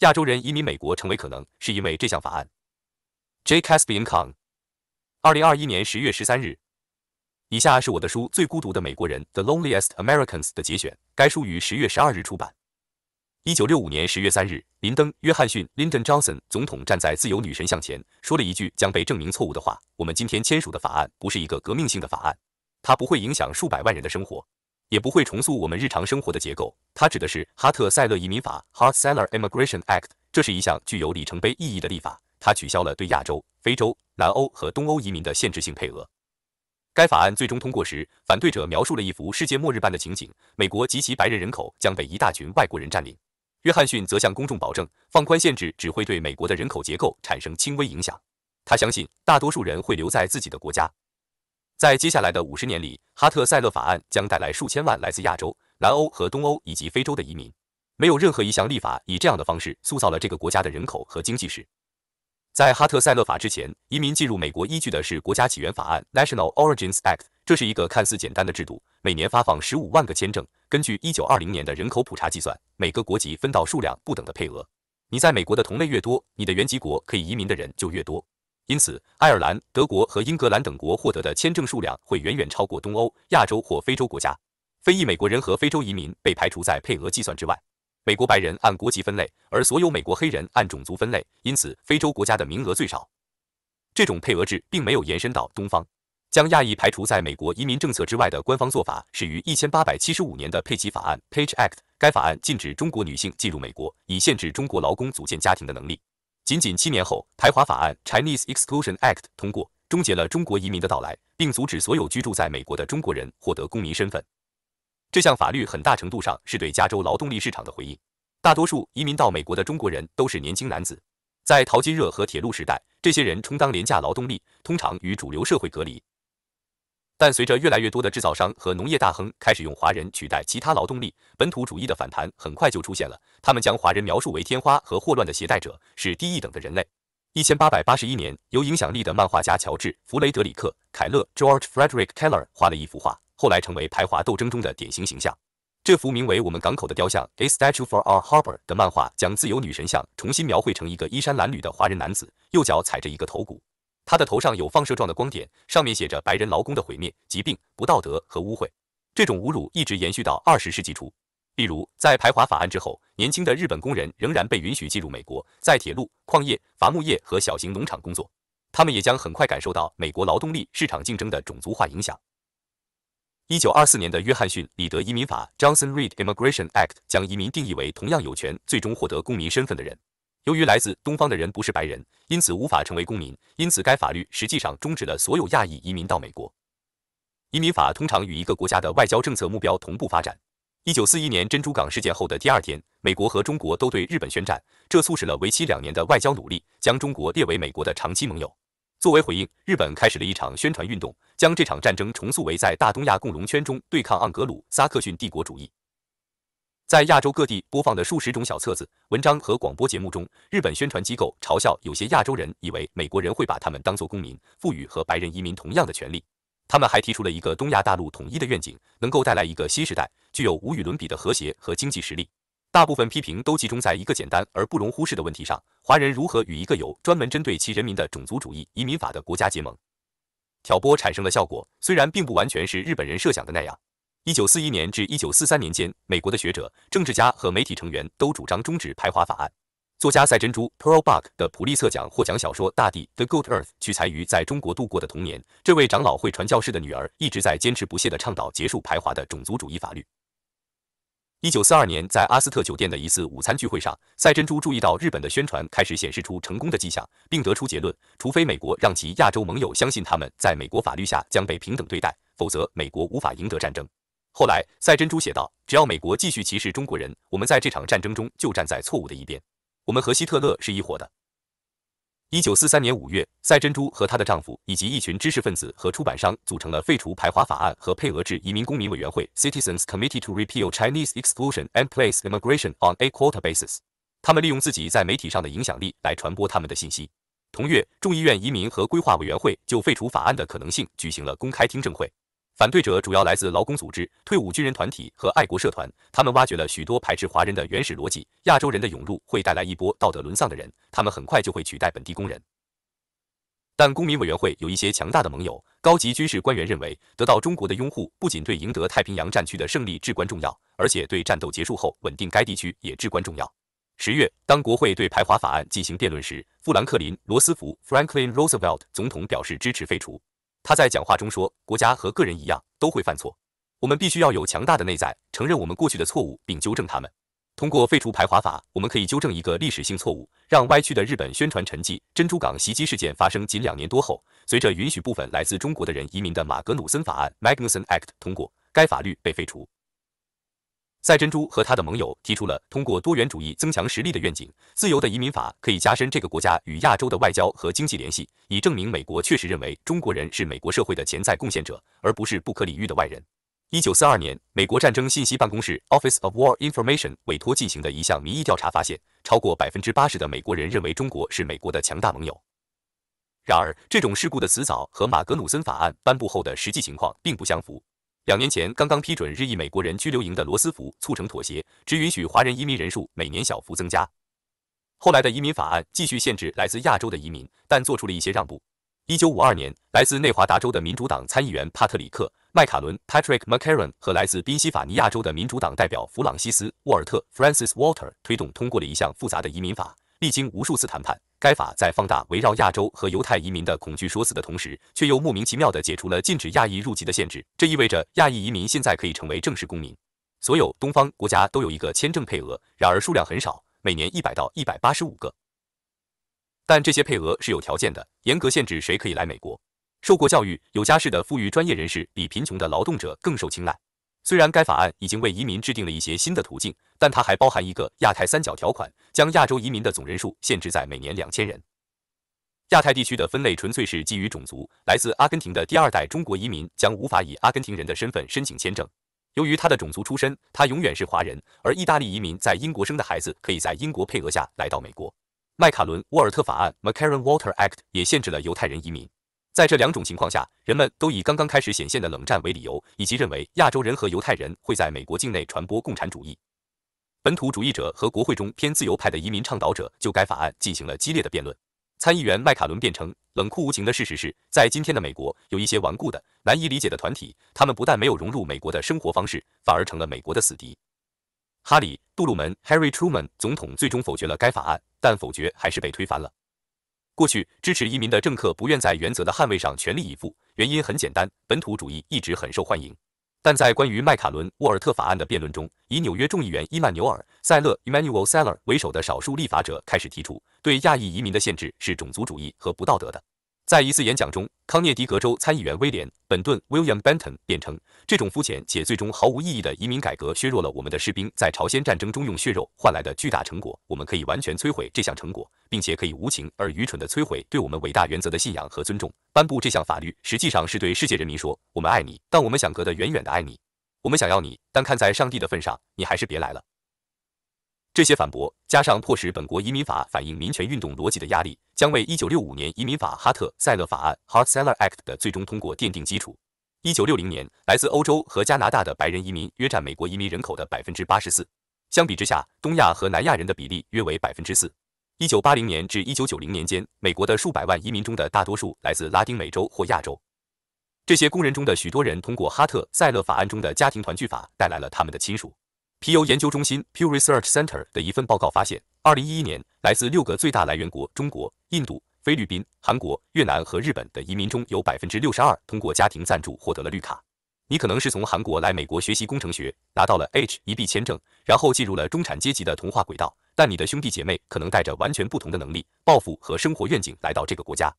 亚洲人移民美国成为可能，是因为这项法案。j c a s b i n k o g 二零二一年十月十三日。以下是我的书《最孤独的美国人》The Loneliest Americans 的节选。该书于十月十二日出版。一九六五年十月三日，林登·约翰逊 l y n d o n Johnson） 总统站在自由女神像前，说了一句将被证明错误的话：“我们今天签署的法案不是一个革命性的法案，它不会影响数百万人的生活。”也不会重塑我们日常生活的结构。它指的是哈特塞勒移民法 h a r t s e l l e r Immigration Act），这是一项具有里程碑意义的立法。它取消了对亚洲、非洲、南欧和东欧移民的限制性配额。该法案最终通过时，反对者描述了一幅世界末日般的情景：美国及其白人人口将被一大群外国人占领。约翰逊则向公众保证，放宽限制只会对美国的人口结构产生轻微影响。他相信，大多数人会留在自己的国家。在接下来的五十年里，哈特塞勒法案将带来数千万来自亚洲、南欧和东欧以及非洲的移民。没有任何一项立法以这样的方式塑造了这个国家的人口和经济史。在哈特塞勒法之前，移民进入美国依据的是国家起源法案 （National Origins Act），这是一个看似简单的制度，每年发放十五万个签证。根据一九二零年的人口普查计算，每个国籍分到数量不等的配额。你在美国的同类越多，你的原籍国可以移民的人就越多。因此，爱尔兰、德国和英格兰等国获得的签证数量会远远超过东欧、亚洲或非洲国家。非裔美国人和非洲移民被排除在配额计算之外。美国白人按国籍分类，而所有美国黑人按种族分类。因此，非洲国家的名额最少。这种配额制并没有延伸到东方，将亚裔排除在美国移民政策之外的官方做法始于1875年的佩奇法案 （Page Act）。该法案禁止中国女性进入美国，以限制中国劳工组建家庭的能力。仅仅七年后，排华法案 （Chinese Exclusion Act） 通过，终结了中国移民的到来，并阻止所有居住在美国的中国人获得公民身份。这项法律很大程度上是对加州劳动力市场的回应。大多数移民到美国的中国人都是年轻男子，在淘金热和铁路时代，这些人充当廉价劳动力，通常与主流社会隔离。但随着越来越多的制造商和农业大亨开始用华人取代其他劳动力，本土主义的反弹很快就出现了。他们将华人描述为天花和霍乱的携带者，是低一等的人类。一千八百八十一年，有影响力的漫画家乔治·弗雷德里克·凯勒 （George Frederick Keller） 画了一幅画，后来成为排华斗争中的典型形象。这幅名为《我们港口的雕像》（A Statue for Our Harbor） 的漫画，将自由女神像重新描绘成一个衣衫褴褛的华人男子，右脚踩着一个头骨。他的头上有放射状的光点，上面写着“白人劳工的毁灭、疾病、不道德和污秽”。这种侮辱一直延续到二十世纪初。例如，在排华法案之后，年轻的日本工人仍然被允许进入美国，在铁路、矿业、伐木业和小型农场工作。他们也将很快感受到美国劳动力市场竞争的种族化影响。一九二四年的约翰逊里德移民法 （Johnson-Reed Immigration Act） 将移民定义为同样有权最终获得公民身份的人。由于来自东方的人不是白人，因此无法成为公民。因此，该法律实际上终止了所有亚裔移民到美国。移民法通常与一个国家的外交政策目标同步发展。一九四一年珍珠港事件后的第二天，美国和中国都对日本宣战，这促使了为期两年的外交努力，将中国列为美国的长期盟友。作为回应，日本开始了一场宣传运动，将这场战争重塑为在大东亚共荣圈中对抗盎格鲁撒克逊帝国主义。在亚洲各地播放的数十种小册子、文章和广播节目中，日本宣传机构嘲笑有些亚洲人以为美国人会把他们当作公民，赋予和白人移民同样的权利。他们还提出了一个东亚大陆统一的愿景，能够带来一个新时代，具有无与伦比的和谐和经济实力。大部分批评都集中在一个简单而不容忽视的问题上：华人如何与一个有专门针对其人民的种族主义移民法的国家结盟？挑拨产生了效果，虽然并不完全是日本人设想的那样。一九四一年至一九四三年间，美国的学者、政治家和媒体成员都主张终止排华法案。作家赛珍珠 （Pearl Buck） 的普利策奖获奖小说《大地》（The Gold Earth） 取材于在中国度过的童年。这位长老会传教士的女儿一直在坚持不懈地倡导结束排华的种族主义法律。一九四二年，在阿斯特酒店的一次午餐聚会上，赛珍珠注意到日本的宣传开始显示出成功的迹象，并得出结论：除非美国让其亚洲盟友相信他们在美国法律下将被平等对待，否则美国无法赢得战争。后来，赛珍珠写道：“只要美国继续歧视中国人，我们在这场战争中就站在错误的一边。我们和希特勒是一伙的。”一九四三年五月，赛珍珠和她的丈夫以及一群知识分子和出版商组成了废除排华法案和配额制移民公民委员会 （Citizens Committee to Repeal Chinese Exclusion and Place Immigration on a Quota Basis）。他们利用自己在媒体上的影响力来传播他们的信息。同月，众议院移民和规划委员会就废除法案的可能性举行了公开听证会。反对者主要来自劳工组织、退伍军人团体和爱国社团。他们挖掘了许多排斥华人的原始逻辑：亚洲人的涌入会带来一波道德沦丧的人，他们很快就会取代本地工人。但公民委员会有一些强大的盟友。高级军事官员认为，得到中国的拥护不仅对赢得太平洋战区的胜利至关重要，而且对战斗结束后稳定该地区也至关重要。十月，当国会对排华法案进行辩论时，富兰克林·罗斯福 （Franklin Roosevelt） 总统表示支持废除。他在讲话中说：“国家和个人一样，都会犯错。我们必须要有强大的内在，承认我们过去的错误并纠正他们。通过废除排华法，我们可以纠正一个历史性错误，让歪曲的日本宣传沉寂。”珍珠港袭击事件发生仅两年多后，随着允许部分来自中国的人移民的马格努森法案 （Magnuson Act） 通过，该法律被废除。赛珍珠和他的盟友提出了通过多元主义增强实力的愿景。自由的移民法可以加深这个国家与亚洲的外交和经济联系，以证明美国确实认为中国人是美国社会的潜在贡献者，而不是不可理喻的外人。一九四二年，美国战争信息办公室 （Office of War Information） 委托进行的一项民意调查发现，超过百分之八十的美国人认为中国是美国的强大盟友。然而，这种事故的辞藻和马格努森法案颁布后的实际情况并不相符。两年前刚刚批准日裔美国人居留营的罗斯福促成妥协，只允许华人移民人数每年小幅增加。后来的移民法案继续限制来自亚洲的移民，但做出了一些让步。一九五二年，来自内华达州的民主党参议员帕特里克·麦卡伦 （Patrick McCarron） 和来自宾夕法尼亚州的民主党代表弗朗西斯·沃尔特 （Francis Walter） 推动通过了一项复杂的移民法，历经无数次谈判。该法在放大围绕亚洲和犹太移民的恐惧说辞的同时，却又莫名其妙地解除了禁止亚裔入籍的限制。这意味着亚裔移民现在可以成为正式公民。所有东方国家都有一个签证配额，然而数量很少，每年一百到一百八十五个。但这些配额是有条件的，严格限制谁可以来美国。受过教育、有家室的富裕专业人士比贫穷的劳动者更受青睐。虽然该法案已经为移民制定了一些新的途径，但它还包含一个亚太三角条款，将亚洲移民的总人数限制在每年两千人。亚太地区的分类纯粹是基于种族，来自阿根廷的第二代中国移民将无法以阿根廷人的身份申请签证，由于他的种族出身，他永远是华人。而意大利移民在英国生的孩子可以在英国配额下来到美国。麦卡伦·沃尔特法案 m c c a r r a n w a l t e r Act） 也限制了犹太人移民。在这两种情况下，人们都以刚刚开始显现的冷战为理由，以及认为亚洲人和犹太人会在美国境内传播共产主义。本土主义者和国会中偏自由派的移民倡导者就该法案进行了激烈的辩论。参议员麦卡伦辩称：“冷酷无情的事实是，在今天的美国，有一些顽固的、难以理解的团体，他们不但没有融入美国的生活方式，反而成了美国的死敌。”哈里·杜鲁门 （Harry Truman） 总统最终否决了该法案，但否决还是被推翻了。过去支持移民的政客不愿在原则的捍卫上全力以赴，原因很简单，本土主义一直很受欢迎。但在关于麦卡伦·沃尔特法案的辩论中，以纽约众议员伊曼纽尔·塞勒 （Emmanuel Seller） 为首的少数立法者开始提出，对亚裔移民的限制是种族主义和不道德的。在一次演讲中，康涅狄格州参议员威廉·本顿 （William Benton） 辩称，这种肤浅且最终毫无意义的移民改革削弱了我们的士兵在朝鲜战争中用血肉换来的巨大成果。我们可以完全摧毁这项成果，并且可以无情而愚蠢的摧毁对我们伟大原则的信仰和尊重。颁布这项法律实际上是对世界人民说：“我们爱你，但我们想隔得远远的爱你。我们想要你，但看在上帝的份上，你还是别来了。”这些反驳加上迫使本国移民法反映民权运动逻辑的压力，将为1965年移民法哈特塞勒法案 （Hart-Celler Act） 的最终通过奠定基础。1960年，来自欧洲和加拿大的白人移民约占美国移民人口的84%，相比之下，东亚和南亚人的比例约为4%。1980年至1990年间，美国的数百万移民中的大多数来自拉丁美洲或亚洲。这些工人中的许多人通过哈特塞勒法案中的家庭团聚法带来了他们的亲属。皮尤研究中心 （Pew Research Center） 的一份报告发现，二零一一年来自六个最大来源国——中国、印度、菲律宾、韩国、越南和日本的移民中，有百分之六十二通过家庭赞助获得了绿卡。你可能是从韩国来美国学习工程学，拿到了 H 一 B 签证，然后进入了中产阶级的同化轨道。但你的兄弟姐妹可能带着完全不同的能力、抱负和生活愿景来到这个国家。